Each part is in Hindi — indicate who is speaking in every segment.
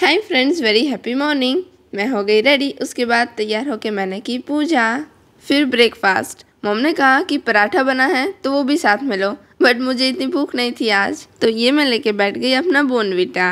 Speaker 1: हाय फ्रेंड्स वेरी हैप्पी मॉर्निंग मैं हो गई रेडी उसके बाद तैयार होकर मैंने की पूजा फिर ब्रेकफास्ट मोम ने कहा कि पराठा बना है तो वो भी साथ में लो बट मुझे इतनी भूख नहीं थी आज तो ये मैं लेके बैठ गई अपना बोनविटा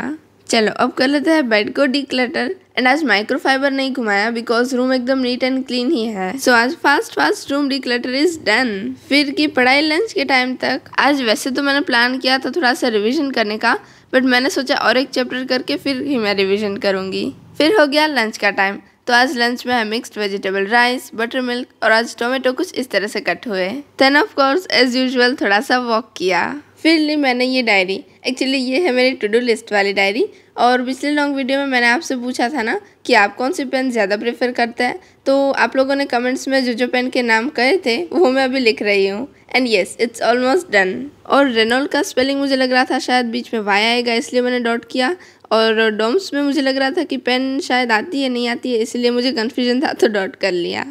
Speaker 1: चलो अब कर लेते हैं बेड को डिक्लटर एंड आज माइक्रोफाइबर नहीं घुमाया बिकॉज रूम एकदम नीट एंड क्लीन ही है सो so, आज fast fast room declutter is done फिर की पढ़ाई लंच के टाइम तक आज वैसे तो मैंने प्लान किया था थोड़ा सा रिविजन करने का बट मैंने सोचा और एक चैप्टर करके फिर ही मैं रिविजन करूँगी फिर हो गया लंच का टाइम तो आज लंच में है mixed vegetable rice butter milk और आज टोमेटो कुछ इस तरह से कट हुए then of course as usual थोड़ा सा वॉक किया फिर ली मैंने ये डायरी एक्चुअली ये है मेरी टू डू लिस्ट वाली डायरी और पिछले लॉन्ग वीडियो में मैंने आपसे पूछा था ना कि आप कौन सी पेन ज़्यादा प्रेफर करते हैं तो आप लोगों ने कमेंट्स में जो जो पेन के नाम कहे थे वो मैं अभी लिख रही हूँ and yes it's almost done और रेनोल्ड का स्पेलिंग मुझे लग रहा था शायद बीच में वाई आएगा इसलिए मैंने डॉट किया और डोम्स में मुझे लग रहा था कि पेन शायद आती है नहीं आती है इसलिए मुझे कन्फ्यूजन था तो डॉट कर लिया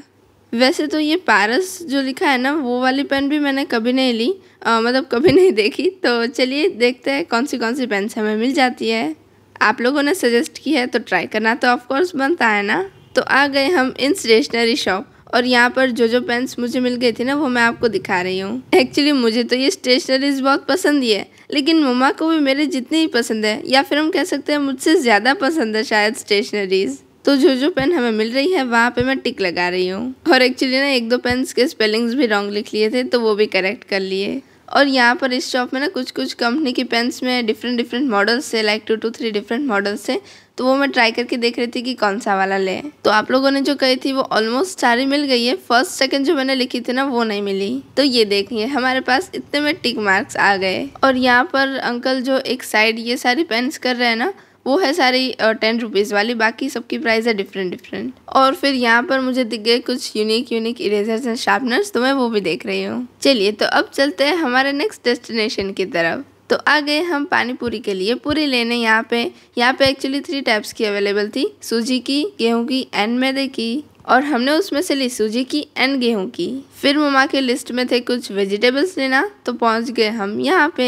Speaker 1: वैसे तो ये पारस जो लिखा है ना वो वाली पेन भी मैंने कभी नहीं ली आ, मतलब कभी नहीं देखी तो चलिए देखते हैं कौन सी कौन सी पेन्स हमें मिल जाती है आप लोगों ने सजेस्ट की है तो ट्राई करना तो ऑफकोर्स बनता है ना तो आ गए हम इन स्टेशनरी शॉप और यहाँ पर जो जो पेन्स मुझे मिल गई थी ना वो मैं आपको दिखा रही हूँ एक्चुअली मुझे तो ये स्टेशनरीज बहुत पसंद ही है लेकिन मम्मा को भी मेरे जितने ही पसंद है या फिर हम कह सकते हैं मुझसे ज़्यादा पसंद है शायद स्टेशनरीज़ तो जो जो पेन हमें मिल रही है वहाँ पे मैं टिक लगा रही हूँ और एक्चुअली ना एक दो पेन्स के स्पेलिंग्स भी रॉन्ग लिख लिए थे तो वो भी करेक्ट कर लिए और यहाँ पर इस शॉप में ना कुछ कुछ कंपनी की पेन्स में डिफरेंट डिफरेंट मॉडल्स है like two two three different models है तो वो मैं ट्राई करके देख रही थी कि कौन सा वाला ले तो आप लोगों ने जो कही थी वो ऑलमोस्ट सारी मिल गई है फर्स्ट सेकंड जो मैंने लिखी थी ना वो नहीं मिली तो ये देखिए हमारे पास इतने में टिक मार्क्स आ गए और यहाँ पर अंकल जो एक साइड ये सारी पेन्स कर रहे हैं ना वो है सारी टेन रुपीज़ वाली बाकी सबकी प्राइस है डिफरेंट डिफरेंट और फिर यहाँ पर मुझे दिख गए कुछ unique unique erasers and sharpeners तो मैं वो भी देख रही हूँ चलिए तो अब चलते हैं हमारे नेक्स्ट डेस्टिनेशन की तरफ तो आ गए हम पानी पूरी के लिए पूरी लेने यहाँ पे यहाँ पे एक्चुअली थ्री टाइप्स की अवेलेबल थी सूजी की गेहूँ की एंड मैदे की और हमने उसमें से ली सूजी की एंड गेहूँ की फिर ममा के लिस्ट में थे कुछ वेजिटेबल्स लेना तो पहुंच गए हम यहाँ पे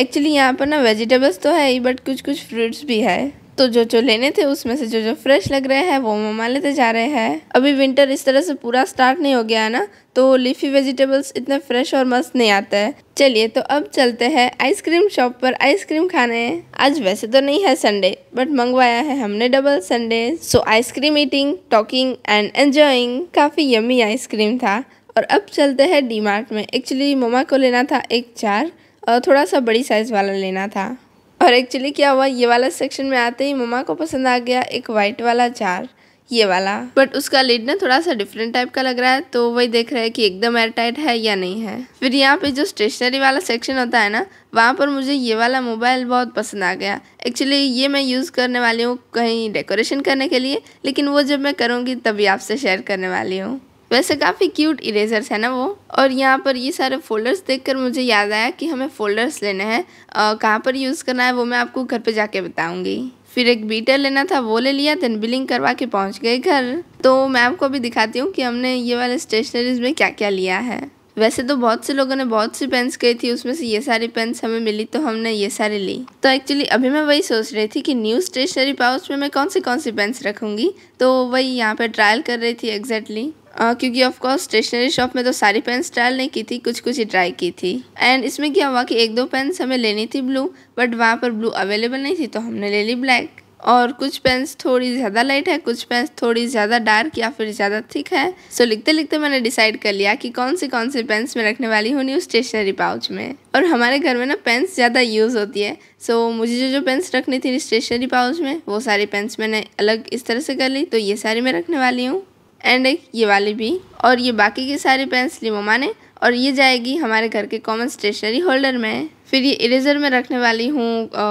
Speaker 1: एक्चुअली यहाँ पर ना वेजिटेबल्स तो है ही बट कुछ कुछ फ्रूट्स भी है तो जो जो लेने थे उसमें से जो जो फ्रेश लग रहे हैं वो ममा लेते जा रहे हैं अभी विंटर इस तरह से पूरा स्टार्ट नहीं हो गया है ना तो लीफी वेजिटेबल्स इतने फ्रेश और मस्त नहीं आते हैं चलिए तो अब चलते हैं आइसक्रीम शॉप पर आइसक्रीम खाने आज वैसे तो नहीं है संडे बट मंगवाया है हमने double sundae so ice cream eating talking and enjoying काफ़ी यमी आइसक्रीम था और अब चलते हैं डी मार्ट में एक्चुअली ममा को लेना था एक चार और थोड़ा सा बड़ी साइज़ वाला लेना था और एक्चुअली क्या हुआ ये वाला सेक्शन में आते ही मम्मा को पसंद आ गया एक वाइट वाला जार ये वाला बट उसका लिड ना थोड़ा सा डिफरेंट टाइप का लग रहा है तो वही देख रहे हैं कि एकदम एयर टाइट है या नहीं है फिर यहाँ पे जो स्टेशनरी वाला सेक्शन होता है ना वहाँ पर मुझे ये वाला मोबाइल बहुत पसंद आ गया एक्चुअली ये मैं यूज़ करने वाली हूँ कहीं डेकोरेशन करने के लिए लेकिन वो जब मैं करूँगी तभी आपसे शेयर करने वाली हूँ वैसे काफ़ी क्यूट इरेजर्स है ना वो और यहाँ पर ये सारे फोल्डर्स देखकर मुझे याद आया कि हमें फोल्डर्स लेने हैं कहाँ पर यूज़ करना है वो मैं आपको घर पे जाके बताऊँगी फिर एक बीटर लेना था वो ले लिया देन बिलिंग करवा के पहुँच गए घर तो मैं आपको अभी दिखाती हूँ कि हमने ये वाले स्टेशनरीज में क्या क्या लिया है वैसे तो बहुत से लोगों ने बहुत सी पेन्स कही थी उसमें से ये सारी पेंस हमें मिली तो हमने ये सारी ली तो एक्चुअली अभी मैं वही सोच रही थी कि न्यू स्टेशनरी पाउच में मैं कौन सी कौन सी पेंस रखूँगी तो वही यहाँ पे ट्रायल कर रही थी एग्जैक्टली Uh, क्योंकि ऑफकोर्स स्टेशनरी शॉप में तो सारी पेन्स ट्रायल नहीं की थी कुछ कुछ ही ट्राई की थी एंड इसमें क्या हुआ कि एक दो पेन्स हमें लेनी थी ब्लू बट वहाँ पर ब्लू अवेलेबल नहीं थी तो हमने ले ली ब्लैक और कुछ पेन्स थोड़ी ज़्यादा लाइट है कुछ पेन्स थोड़ी ज़्यादा डार्क या फिर ज़्यादा थिक है सो so, लिखते लिखते मैंने डिसाइड कर लिया कि कौन से कौन से पेन्स मैं रखने वाली हूँ न्यू स्टेशनरी पाउच में और हमारे घर में ना पेन्स ज़्यादा यूज़ होती है सो so, मुझे जो जो पेन्स रखनी थी स्टेशनरी पाउच में वो सारी पेन्स मैंने अलग इस तरह से कर ली तो ये सारी मैं रखने वाली हूँ एंड ये वाली भी और ये बाकी के सारे पेन्स लिमोमा ने और ये जाएगी हमारे घर के कॉमन स्टेशनरी होल्डर में फिर ये इरेजर में रखने वाली हूँ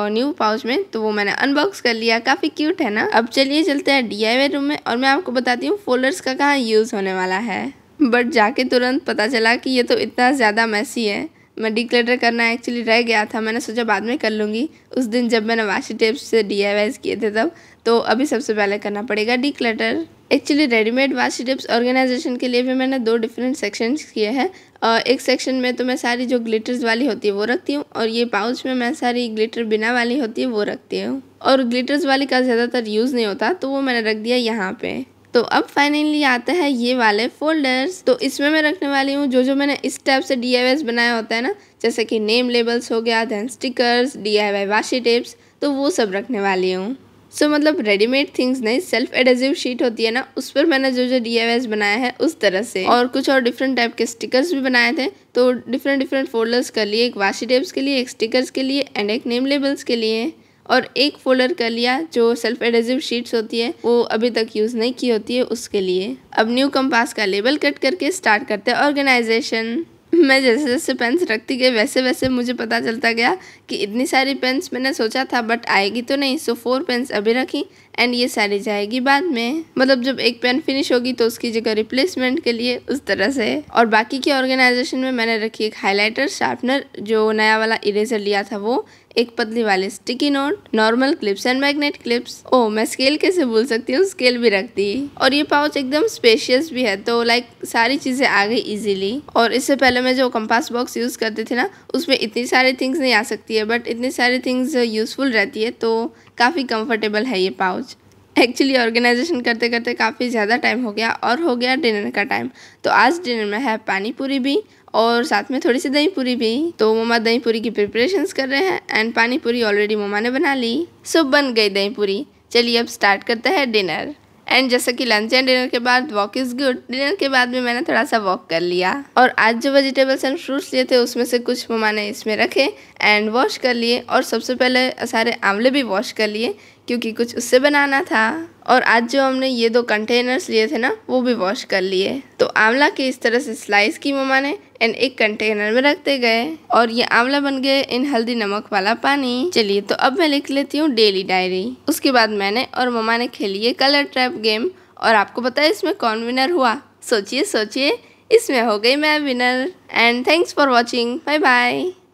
Speaker 1: न्यू पाउच में तो वो मैंने अनबॉक्स कर लिया काफ़ी क्यूट है ना अब चलिए चलते हैं डी रूम में और मैं आपको बताती हूँ फोल्डर्स का कहाँ यूज़ होने वाला है बट जाके तुरंत पता चला कि ये तो इतना ज़्यादा मैसी है मैं डिक्लेटर करना एक्चुअली रह गया था मैंने सोचा बाद में कर लूँगी उस दिन जब मैंने वाशी टेप से डी किए थे तब तो अभी सबसे पहले करना पड़ेगा declutter actually readymade washi tips organization के लिए भी मैंने दो डिफरेंट सेक्शंस किए हैं और एक सेक्शन में तो मैं सारी जो ग्लिटर्स वाली होती है वो रखती हूँ और ये पाउच में मैं सारी ग्लिटर बिना वाली होती है वो रखती हूँ और ग्लिटर्स वाली का ज़्यादातर यूज़ नहीं होता तो वो मैंने रख दिया यहाँ पर तो अब फाइनली आता है ये वाले फोल्डर्स तो इसमें मैं रखने वाली हूँ जो जो मैंने इस टाइप से डी बनाया होता है ना जैसे कि नेम लेबल्स हो गया then stickers D I washi tapes तो वो सब रखने वाली हूँ सो so, मतलब रेडीमेड थिंग्स नहीं सेल्फ एडेसिव शीट होती है ना उस पर मैंने जो जो डी बनाया है उस तरह से और कुछ और डिफरेंट टाइप के स्टिकर्स भी बनाए थे तो डिफरेंट डिफरेंट फोल्डर्स कर लिए एक वाशी टेप्स के लिए एक स्टिकर्स के लिए एंड एक नेम लेबल्स के लिए और एक फोल्डर कर लिया जो सेल्फ एडेसिव शीट्स होती है वो अभी तक यूज़ नहीं की होती है उसके लिए अब न्यू कंपास का लेबल कट करके स्टार्ट करते हैं ऑर्गेनाइजेशन मैं जैसे जैसे पेन्स रखती गई वैसे वैसे मुझे पता चलता गया कि इतनी सारी पेन्स मैंने सोचा था बट आएगी तो नहीं सो फोर पेन्स अभी रखी एंड ये सारी जाएगी बाद में मतलब जब एक पेन फिनिश होगी तो उसकी जगह रिप्लेसमेंट के लिए उस तरह से और बाकी के ऑर्गेनाइजेशन में मैंने रखी एक हाईलाइटर शार्पनर जो नया वाला इरेजर लिया था वो एक पतली वाले sticky note normal clips and magnet clips ओ मैं स्केल कैसे भूल सकती हूँ स्केल भी रखती और ये पाउच एकदम स्पेशियस भी है तो लाइक सारी चीजें आ गई इजीली और इससे पहले मैं जो कंपास बॉक्स यूज करती थी ना उसमें इतनी सारी थिंग्स नहीं आ सकती है बट इतनी सारी थिंग्स यूजफुल रहती है तो काफ़ी कंफर्टेबल है ये पाउच एक्चुअली ऑर्गेनाइजेशन करते करते काफ़ी ज़्यादा टाइम हो गया और हो गया डिनर का टाइम तो आज डिनर में है पानी पूरी भी और साथ में थोड़ी सी दही पूरी भी तो मम्मा दही पूरी की प्रिपरेशंस कर रहे हैं एंड पानी पूरी ऑलरेडी मम्मा ने बना ली सो बन गई दही पूरी चलिए अब स्टार्ट करते हैं डिनर एंड जैसा कि लंच एंड डिनर के बाद वॉक इज़ गुड डिनर के बाद भी मैंने थोड़ा सा वॉक कर लिया और आज जो वेजिटेबल्स एंड फ्रूट्स लिए थे उसमें से कुछ मैंने इसमें रखे एंड वॉश कर लिए और सबसे पहले सारे आंवले भी वॉश कर लिए क्योंकि कुछ उससे बनाना था और आज जो हमने ये दो कंटेनर्स लिए थे ना वो भी वॉश कर लिए तो आंवला के इस तरह से स्लाइस की ममा ने एंड एक कंटेनर में रखते गए और ये आंवला बन गए इन हल्दी नमक वाला पानी चलिए तो अब मैं लिख लेती हूँ डेली डायरी उसके बाद मैंने और ममा ने खेली है कलर ट्रैप गेम और आपको पता है इसमें कौन विनर हुआ सोचिए सोचिए इसमें हो गई मैं winner and thanks for watching bye bye